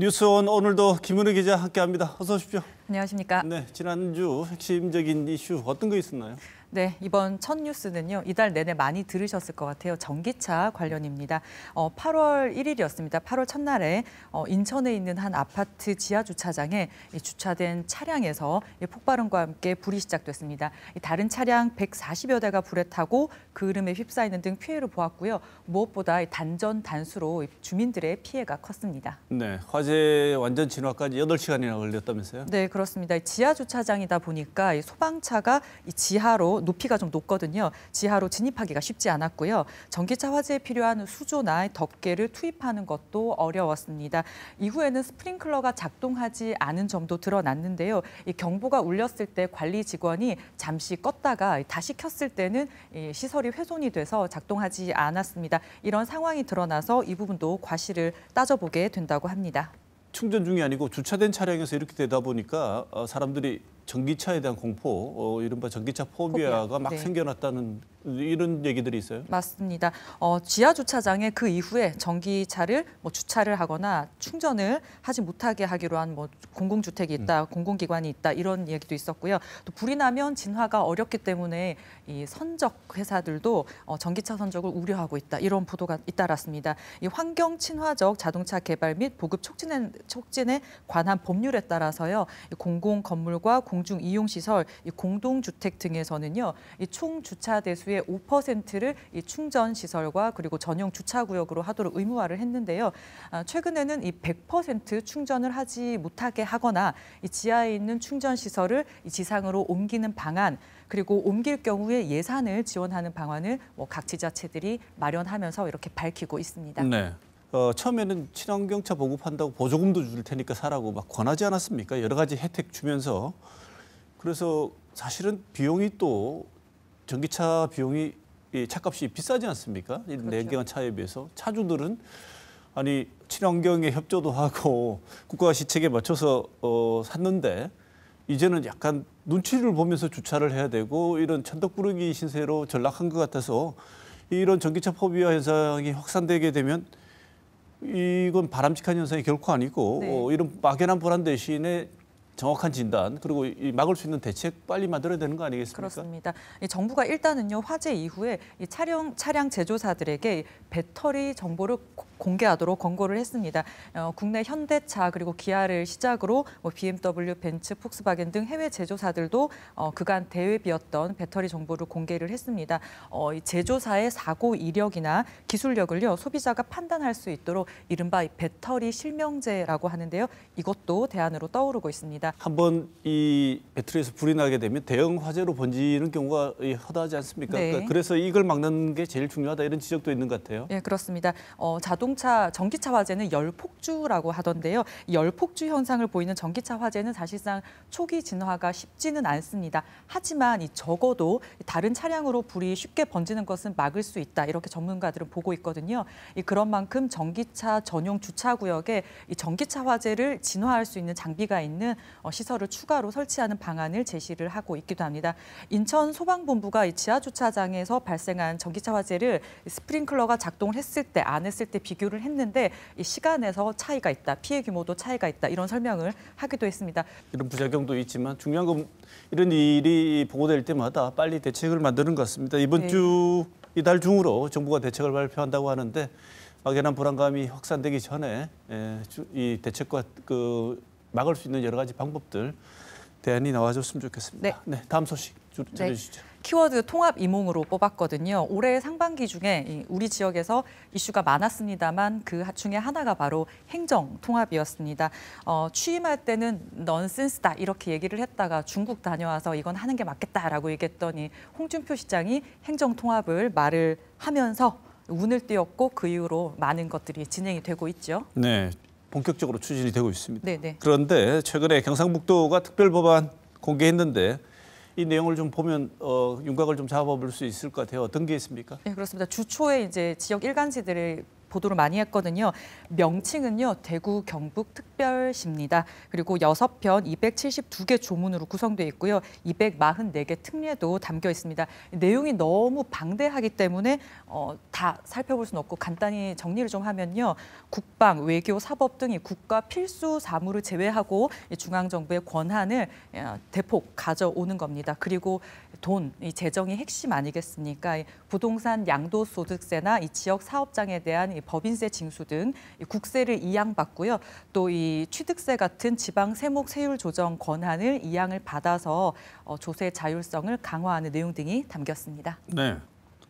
뉴스원 오늘도 김은우 기자 함께합니다. 어서 오십시오. 안녕하십니까. 네, 지난주 핵심적인 이슈 어떤 거 있었나요? 네, 이번 첫 뉴스는요. 이달 내내 많이 들으셨을 것 같아요. 전기차 관련입니다. 어, 8월 1일이었습니다. 8월 첫날에 어, 인천에 있는 한 아파트 지하 주차장에 이 주차된 차량에서 폭발음과 함께 불이 시작됐습니다. 이 다른 차량 140여 대가 불에 타고 그름에 휩싸이는 등 피해를 보았고요. 무엇보다 이 단전 단수로 주민들의 피해가 컸습니다. 네, 화재 완전 진화까지 8시간이나 걸렸다면서요? 네, 그렇습니다. 지하 주차장이다 보니까 이 소방차가 이 지하로 높이가 좀 높거든요. 지하로 진입하기가 쉽지 않았고요. 전기차 화재에 필요한 수조나 덮개를 투입하는 것도 어려웠습니다. 이후에는 스프링클러가 작동하지 않은 점도 드러났는데요. 이 경보가 울렸을 때 관리 직원이 잠시 껐다가 다시 켰을 때는 시설이 훼손이 돼서 작동하지 않았습니다. 이런 상황이 드러나서 이 부분도 과실을 따져보게 된다고 합니다. 충전 중이 아니고 주차된 차량에서 이렇게 되다 보니까 어, 사람들이 전기차에 대한 공포, 어, 이른바 전기차 포비아가 포비아. 막 네. 생겨났다는 이런 얘기들이 있어요. 맞습니다. 어, 지하 주차장에 그 이후에 전기차를 뭐 주차를 하거나 충전을 하지 못하게 하기로 한 뭐 공공주택이 있다, 음. 공공기관이 있다 이런 얘기도 있었고요. 또 불이 나면 진화가 어렵기 때문에 이 선적 회사들도 어, 전기차 선적을 우려하고 있다 이런 보도가 잇따랐습니다. 이 환경 친화적 자동차 개발 및 보급 촉진에, 촉진에 관한 법률에 따라서요, 이 공공 건물과 공중 이용 시설, 공동 주택 등에서는요. 이 총 주차 대수의 5%를 이 충전 시설과 그리고 전용 주차 구역으로 하도록 의무화를 했는데요. 아, 최근에는 이 100% 충전을 하지 못하게 하거나 이 지하에 있는 충전 시설을 이 지상으로 옮기는 방안 그리고 옮길 경우에 예산을 지원하는 방안을 뭐각 지자체들이 마련하면서 이렇게 밝히고 있습니다. 네. 어, 처음에는 친환경차 보급한다고 보조금도 줄 테니까 사라고 막 권하지 않았습니까? 여러 가지 혜택 주면서 그래서 사실은 비용이 또 전기차 비용이 이 차값이 비싸지 않습니까? 그렇죠. 내연기 차에 비해서 차주들은 아니 친환경에 협조도 하고 국가 시책에 맞춰서 어, 샀는데 이제는 약간 눈치를 보면서 주차를 해야 되고 이런 천덕꾸러기 신세로 전락한 것 같아서 이런 전기차 포비화 현상이 확산되게 되면 이건 바람직한 현상이 결코 아니고 네. 어, 이런 막연한 불안 대신에 정확한 진단 그리고 이 막을 수 있는 대책 빨리 만들어야 되는 거 아니겠습니까? 그렇습니다. 정부가 일단은요 화재 이후에 차량 차량 제조사들에게 배터리 정보를 공개하도록 권고를 했습니다. 어, 국내 현대차 그리고 기아를 시작으로 뭐 BMW, 벤츠, 폭스바겐 등 해외 제조사들도 어, 그간 대외비였던 배터리 정보를 공개를 했습니다. 어, 이 제조사의 사고 이력이나 기술력을요 소비자가 판단할 수 있도록 이른바 배터리 실명제라고 하는데요. 이것도 대안으로 떠오르고 있습니다. 한번 이 배터리에서 불이 나게 되면 대형 화재로 번지는 경우가 허다하지 않습니까? 네. 그 그래서 이걸 막는 게 제일 중요하다 이런 지적도 있는 것 같아요. 예, 네, 그렇습니다. 어, 자동 자동차 전기차 화재는 열폭주라고 하던데요. 열폭주 현상을 보이는 전기차 화재는 사실상 초기 진화가 쉽지는 않습니다. 하지만 이 적어도 다른 차량으로 불이 쉽게 번지는 것은 막을 수 있다. 이렇게 전문가들은 보고 있거든요. 이 그런 만큼 전기차 전용 주차 구역에 이 전기차 화재를 진화할 수 있는 장비가 있는 어, 시설을 추가로 설치하는 방안을 제시를 하고 있기도 합니다. 인천 소방본부가 이 지하 주차장에서 발생한 전기차 화재를 스프링클러가 작동을 했을 때 안 했을 때 비교 비교를 했는데 이 시간에서 차이가 있다, 피해 규모도 차이가 있다 이런 설명을 하기도 했습니다. 이런 부작용도 있지만 중요한 건 이런 일이 보고될 때마다 빨리 대책을 만드는 것 같습니다. 이번 네. 주 이달 중으로 정부가 대책을 발표한다고 하는데 막연한 불안감이 확산되기 전에 예, 이 대책과 그 막을 수 있는 여러 가지 방법들 대안이 나와줬으면 좋겠습니다. 네, 네 다음 소식 네. 전해주시죠. 네. 키워드 통합 이몽으로 뽑았거든요. 올해 상반기 중에 우리 지역에서 이슈가 많았습니다만 그 중에 하나가 바로 행정 통합이었습니다. 어, 취임할 때는 넌센스다 이렇게 얘기를 했다가 중국 다녀와서 이건 하는 게 맞겠다라고 얘기했더니 홍준표 시장이 행정 통합을 말을 하면서 운을 띄었고 그 이후로 많은 것들이 진행이 되고 있죠. 네, 본격적으로 추진이 되고 있습니다. 네네. 네. 그런데 최근에 경상북도가 특별법안 공개했는데 이 내용을 좀 보면 어, 윤곽을 좀 잡아볼 수 있을 것 같아요. 어떤 게 있습니까? 네, 그렇습니다. 주초에 이제 지역 일간지들의 보도를 많이 했거든요. 명칭은요. 대구 경북 특별시입니다. 그리고 여섯 편 272개 조문으로 구성돼 있고요. 244개 특례도 담겨 있습니다. 내용이 너무 방대하기 때문에 어, 다 살펴볼 수는 없고 간단히 정리를 좀 하면요. 국방, 외교, 사법 등이 국가 필수 사무를 제외하고 중앙정부의 권한을 어, 대폭 가져오는 겁니다. 그리고 돈, 이 재정이 핵심 아니겠습니까? 부동산 양도소득세나 이 지역 사업장에 대한 법인세 징수 등 국세를 이양받고요. 또 이 취득세 같은 지방 세목 세율 조정 권한을 이양을 받아서 어, 조세 자율성을 강화하는 내용 등이 담겼습니다. 네.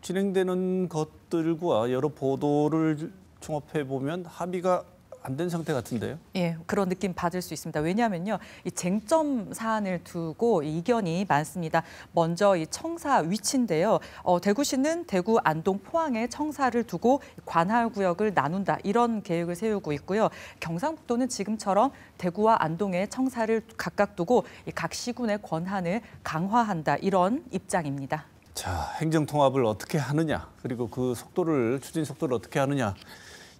진행되는 것들과 여러 보도를 종합해 보면 합의가 안된 상태 같은데요? 예, 그런 느낌 받을 수 있습니다. 왜냐하면요, 이 쟁점 사안을 두고 이견이 많습니다. 먼저 이 청사 위치인데요. 어, 대구시는 대구 안동 포항에 청사를 두고 관할 구역을 나눈다 이런 계획을 세우고 있고요. 경상북도는 지금처럼 대구와 안동에 청사를 각각 두고 이 각 시군의 권한을 강화한다 이런 입장입니다. 자, 행정 통합을 어떻게 하느냐, 그리고 그 속도를 추진 속도를 어떻게 하느냐.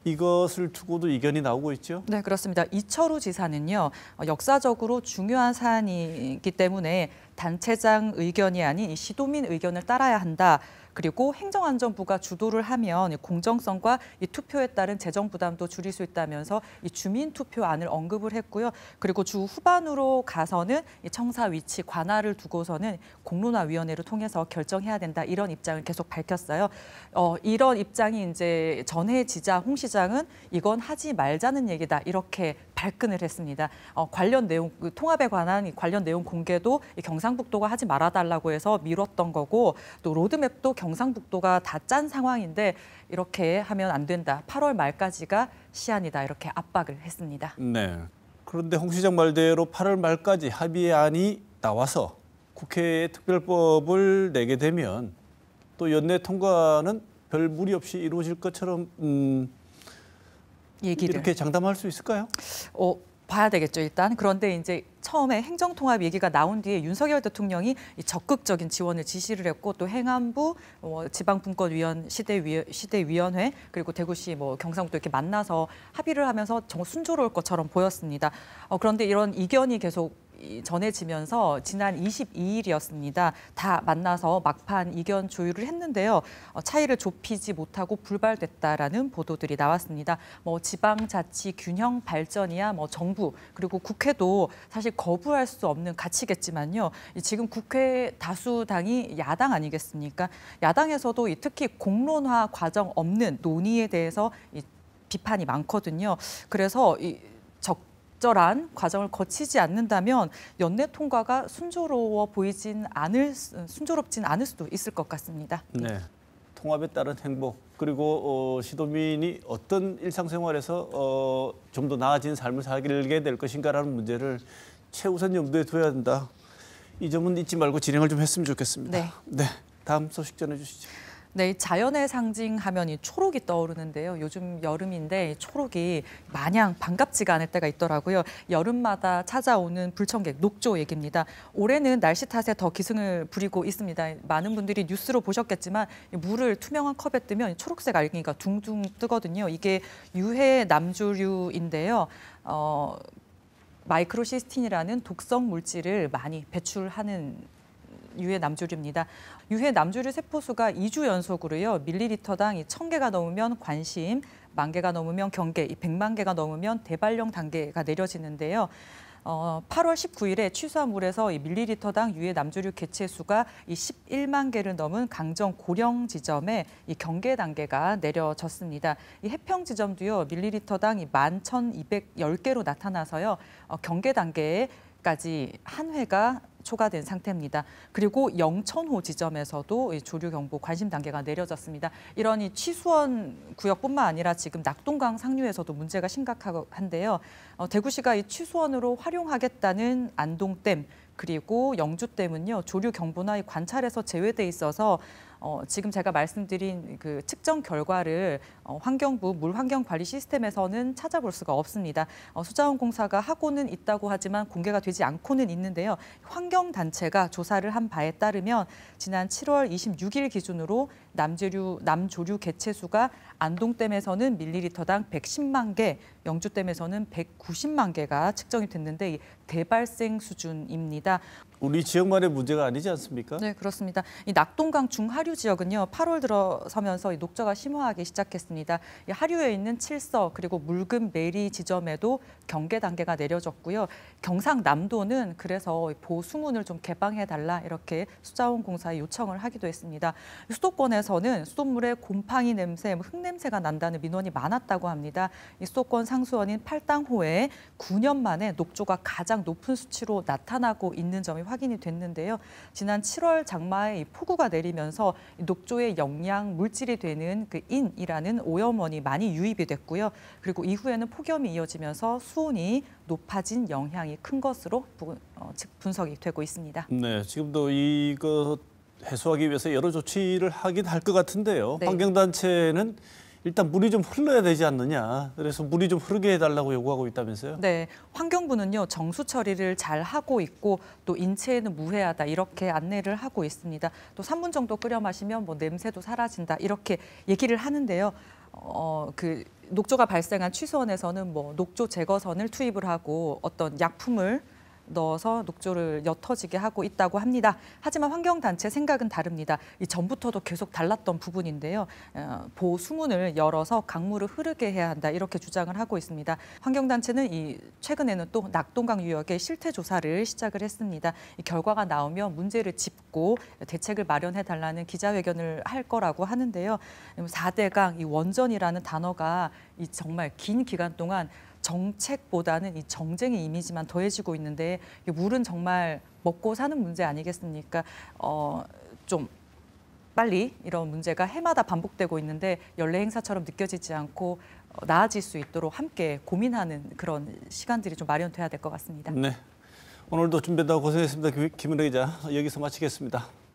이것을 두고도 이견이 나오고 있죠. 네, 그렇습니다. 이철우 지사는요. 어, 역사적으로 중요한 사안이기 때문에 단체장 의견이 아닌 시도민 의견을 따라야 한다. 그리고 행정안전부가 주도를 하면 공정성과 이 투표에 따른 재정 부담도 줄일 수 있다면서 이 주민 투표안을 언급을 했고요. 그리고 주 후반으로 가서는 이 청사 위치 관할을 두고서는 공론화위원회를 통해서 결정해야 된다 이런 입장을 계속 밝혔어요. 어, 이런 입장이 이제 전해 지자 홍 시장은 이건 하지 말자는 얘기다 이렇게 발끈을 했습니다. 어, 관련 내용, 그 통합에 관한 관련 내용 공개도 경상북도가 하지 말아달라고 해서 미뤘던 거고 또 로드맵도 경상북도가 다 짠 상황인데 이렇게 하면 안 된다. 8월 말까지가 시한이다. 이렇게 압박을 했습니다. 네. 그런데 홍 시장 말대로 8월 말까지 합의안이 나와서 국회에 특별법을 내게 되면 또 연내 통과는 별 무리 없이 이루어질 것처럼 음, 얘기를 이렇게 장담할 수 있을까요? 어, 봐야 되겠죠 일단 그런데 이제 처음에 행정통합 얘기가 나온 뒤에 윤석열 대통령이 적극적인 지원을 지시를 했고 또 행안부 어, 지방분권위원 시대위, 시대위원회 그리고 대구시 뭐경상도 이렇게 만나서 합의를 하면서 정말 순조로울 것처럼 보였습니다 어, 그런데 이런 이견이 계속 전해지면서 지난 22일이었습니다. 다 만나서 막판 이견 조율을 했는데요. 어, 차이를 좁히지 못하고 불발됐다라는 보도들이 나왔습니다. 뭐 지방자치 균형 발전이야 뭐 정부 그리고 국회도 사실 거부할 수 없는 가치겠지만요. 지금 국회 다수당이 야당 아니겠습니까? 야당에서도 특히 공론화 과정 없는 논의에 대해서 비판이 많거든요. 그래서 이 적절한 과정을 거치지 않는다면 연내 통과가 순조로워 보이진 않을 순조롭진 않을 수도 있을 것 같습니다. 네. 통합에 따른 행복 그리고 어, 시도민이 어떤 일상생활에서 어, 좀 더 나아진 삶을 살게 될 것인가라는 문제를 최우선 염두에 둬야 한다. 이 점은 잊지 말고 진행을 좀 했으면 좋겠습니다. 네. 네 다음 소식 전해주시죠. 네, 자연의 상징하면 이 초록이 떠오르는데요. 요즘 여름인데 초록이 마냥 반갑지가 않을 때가 있더라고요. 여름마다 찾아오는 불청객 녹조 얘기입니다. 올해는 날씨 탓에 더 기승을 부리고 있습니다. 많은 분들이 뉴스로 보셨겠지만 물을 투명한 컵에 뜨면 초록색 알갱이가 둥둥 뜨거든요. 이게 유해 남조류인데요. 어, 마이크로시스틴이라는 독성 물질을 많이 배출하는 유해 남주류입니다 유해 남주류 세포수가 2주 연속으로요. 밀리리터당 1,000개가 넘으면 관심, 만 개가 넘으면 경계, 이 100만 개가 넘으면 대발령 단계가 내려지는데요. 어, 8월 19일에 취수한 물에서 이 밀리리터당 유해 남주류 개체 수가 이 11만 개를 넘은 강정 고령 지점에 이 경계 단계가 내려졌습니다. 이 해평 지점도요 밀리리터당 이 11,210개로 나타나서요 어, 경계 단계까지 한 회가 초과된 상태입니다. 그리고 영천호 지점에서도 조류 경보 관심 단계가 내려졌습니다. 이런 이 취수원 구역뿐만 아니라 지금 낙동강 상류에서도 문제가 심각한데요. 어, 대구시가 이 취수원으로 활용하겠다는 안동댐 그리고 영주댐은요 조류 경보나 관찰에서 제외돼 있어서 어, 지금 제가 말씀드린 그 측정 결과를 어, 환경부 물환경관리 시스템에서는 찾아볼 수가 없습니다. 어, 수자원공사가 하고는 있다고 하지만 공개가 되지 않고는 있는데요. 환경단체가 조사를 한 바에 따르면 지난 7월 26일 기준으로 남조류, 남조류 개체수가 안동댐에서는 밀리리터당 110만 개, 영주댐에서는 190만 개가 측정이 됐는데 대발생 수준입니다. 우리 지역만의 문제가 아니지 않습니까? 네, 그렇습니다. 이 낙동강 중하류 지역은요. 8월 들어서면서 이 녹조가 심화하기 시작했습니다. 이 하류에 있는 칠서 그리고 물금 메리 지점에도 경계 단계가 내려졌고요. 경상남도는 그래서 보수문을 좀 개방해 달라 이렇게 수자원공사에 요청을 하기도 했습니다. 수도권에서는 수돗물에 곰팡이 냄새, 뭐 흙 냄새가 난다는 민원이 많았다고 합니다. 이 수도권 상수원인 팔당호에 9년 만에 녹조가 가장 높은 수치로 나타나고 있는 점이 확 확인이 됐는데요. 지난 7월 장마에 이 폭우가 내리면서 녹조의 영양 물질이 되는 그 인이라는 오염원이 많이 유입이 됐고요. 그리고 이후에는 폭염이 이어지면서 수온이 높아진 영향이 큰 것으로 어, 분석이 되고 있습니다. 네, 지금도 이거 해소하기 위해서 여러 조치를 하긴 할 것 같은데요. 네. 환경단체는 일단 물이 좀 흘러야 되지 않느냐. 그래서 물이 좀 흐르게 해달라고 요구하고 있다면서요? 네. 환경부는요. 정수 처리를 잘 하고 있고 또 인체에는 무해하다 이렇게 안내를 하고 있습니다. 또 3분 정도 끓여 마시면 뭐 냄새도 사라진다 이렇게 얘기를 하는데요. 어, 그 녹조가 발생한 취소원에서는뭐 녹조 제거선을 투입을 하고 어떤 약품을 넣어서 녹조를 옅어지게 하고 있다고 합니다. 하지만 환경단체 생각은 다릅니다. 이 전부터도 계속 달랐던 부분인데요. 어, 보 수문을 열어서 강물을 흐르게 해야 한다 이렇게 주장을 하고 있습니다. 환경단체는 이 최근에는 또 낙동강 유역의 실태 조사를 시작을 했습니다. 이 결과가 나오면 문제를 짚고 대책을 마련해 달라는 기자회견을 할 거라고 하는데요. 4대강 음, 이 원전이라는 단어가 이 정말 긴 기간 동안 정책보다는 이 정쟁의 이미지만 더해지고 있는데 이 물은 정말 먹고 사는 문제 아니겠습니까? 어, 좀 빨리 이런 문제가 해마다 반복되고 있는데 연례 행사처럼 느껴지지 않고 어, 나아질 수 있도록 함께 고민하는 그런 시간들이 좀 마련돼야 될 것 같습니다. 네. 오늘도 준비다 고생했습니다. 김은혜 기자 여기서 마치겠습니다.